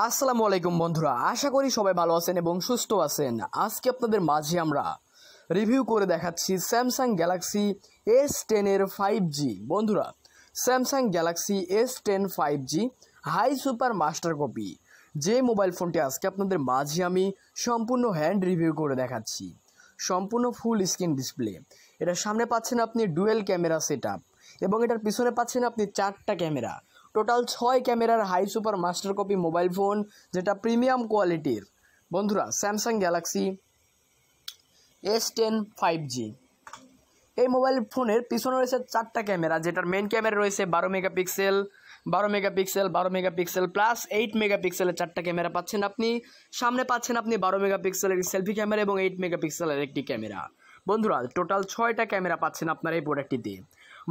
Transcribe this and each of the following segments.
আসসালামু আলাইকুম বন্ধুরা আশা করি সবাই ভালো আছেন এবং সুস্থ আছেন আজকে আপনাদের মাঝে আমরা রিভিউ করে দেখাচ্ছি স্যামসাং গ্যালাক্সি এস টেনের ফাইভ জি বন্ধুরা Samsung Galaxy S ten five G high super master copy যে মোবাইল ফোনটি আজকে আপনাদের মাঝে আমি সম্পূর্ণ হ্যান্ড রিভিউ করে দেখাচ্ছি সম্পূর্ণ ফুল স্ক্রিন ডিসপ্লে এটার সামনে পাচ্ছেন আপনি ডুয়েল ক্যামেরা সেট এবং এটার পিছনে পাচ্ছেন আপনি চারটা ক্যামেরা টোটাল ছয় ক্যামেরার high super master copy mobile phone যেটা প্রিমিয়াম কোয়ালিটির বন্ধুরা Samsung Galaxy S ten five G এই মোবাইল ফোনের পিছনে রয়েছে চারটা ক্যামেরা যেটার মেন ক্যামেরা রয়েছে বারো মেগাপিক্সেল বারো মেগাপিক্সেল বারো মেগাপিক্সেল প্লাস এইট মেগাপিক্সেলের চারটা ক্যামেরা পাচ্ছেন আপনি সামনে পাচ্ছেন আপনি বারো মেগাপিক্সেলের সেলফি ক্যামেরা এবং এইট মেগাপিক্সেলের একটি ক্যামেরা বন্ধুরা টোটাল ছয়টা ক্যামেরা পাচ্ছেন আপনার এই প্রোডাক্টটিতে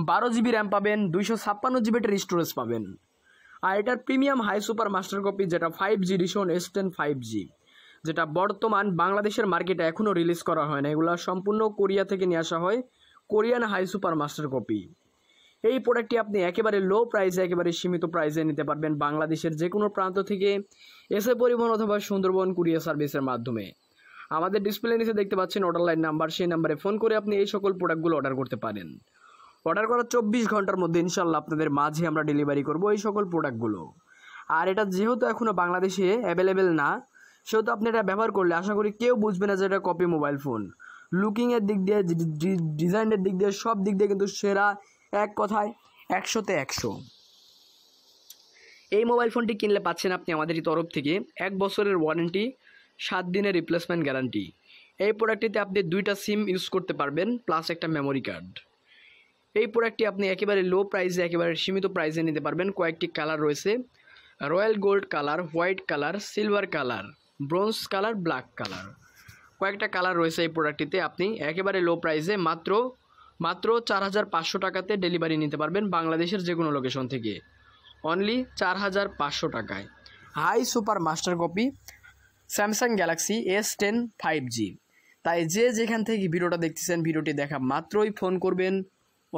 বারো জিবি র্যাম পাবেন দুইশো ছাপ্পান্ন জিবি এটার স্টোরেজ পাবেন আর এটার premium high super master copy যেটা five G edition S ten five G যেটা বর্তমান বাংলাদেশের মার্কেটে এখনও রিলিজ করা হয় না এগুলো সম্পূর্ণ কোরিয়া থেকে নিয়ে আসা হয় Korean high super master copy এই প্রোডাক্টটি আপনি একেবারে লো প্রাইসে একেবারে সীমিত প্রাইসে নিতে পারবেন বাংলাদেশের যে কোনো প্রান্ত থেকে এসে পরিবহন অথবা সুন্দরবন কুরিয়ার সার্ভিসের মাধ্যমে আমাদের ডিসপ্লে নিচে দেখতে পাচ্ছেন অর্ডার লাইন নাম্বার সেই নাম্বারে ফোন করে আপনি এই সকল প্রোডাক্টগুলো অর্ডার করতে পারেন অর্ডার করার চব্বিশ ঘন্টার মধ্যে ইনশাল্লাহ আপনাদের মাঝে আমরা ডেলিভারি করব এই সকল প্রোডাক্টগুলো আর এটা যেহেতু এখনও বাংলাদেশে অ্যাভেলেবেল না সেহেতু আপনি এটা ব্যবহার করলে আশা করি কেউ বুঝবে না যে এটা কপি মোবাইল ফোন লুকিংয়ের দিক দিয়ে ডিজাইনের দিক দিয়ে সব দিক দিয়ে কিন্তু সেরা এক কথায় একশোতে একশো এই মোবাইল ফোনটি কিনলে পাচ্ছেন আপনি আমাদের তরফ থেকে এক বছরের ওয়ারেন্টি সাত দিনের রিপ্লেসমেন্ট গ্যারান্টি এই প্রোডাক্টটিতে আপনি দুইটা সিম ইউজ করতে পারবেন প্লাস একটা মেমোরি কার্ড এই প্রোডাক্টটি আপনি একেবারে লো প্রাইসে একেবারে সীমিত প্রাইসে নিতে পারবেন কয়েকটি কালার রয়েছে royal gold colour white colour silver colour bronze colour black colour কয়েকটা কালার রয়েছে এই প্রোডাক্টটিতে আপনি একেবারে লো প্রাইসে মাত্র মাত্র চার হাজার পাঁচশো টাকাতে ডেলিভারি নিতে পারবেন বাংলাদেশের যে কোনো লোকেশন থেকে অনলি চার হাজার পাঁচশো টাকায় high super master copy Samsung Galaxy S ten five G তাই যে যেখান থেকে ভিডিওটা দেখতেছেন ভিডিওটি দেখা মাত্রই ফোন করবেন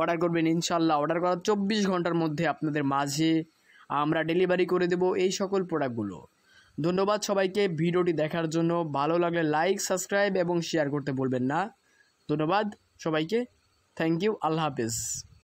অর্ডার করবেন ইনশাল্লাহ অর্ডার করার চব্বিশ ঘন্টার মধ্যে আপনাদের মাঝে আমরা ডেলিভারি করে দেব এই সকল প্রোডাক্টগুলো ধন্যবাদ সবাইকে ভিডিওটি দেখার জন্য ভালো লাগলে লাইক সাবস্ক্রাইব এবং শেয়ার করতে বলবেন না ধন্যবাদ সবাইকে থ্যাংক ইউ আল্লাহ হাফেজ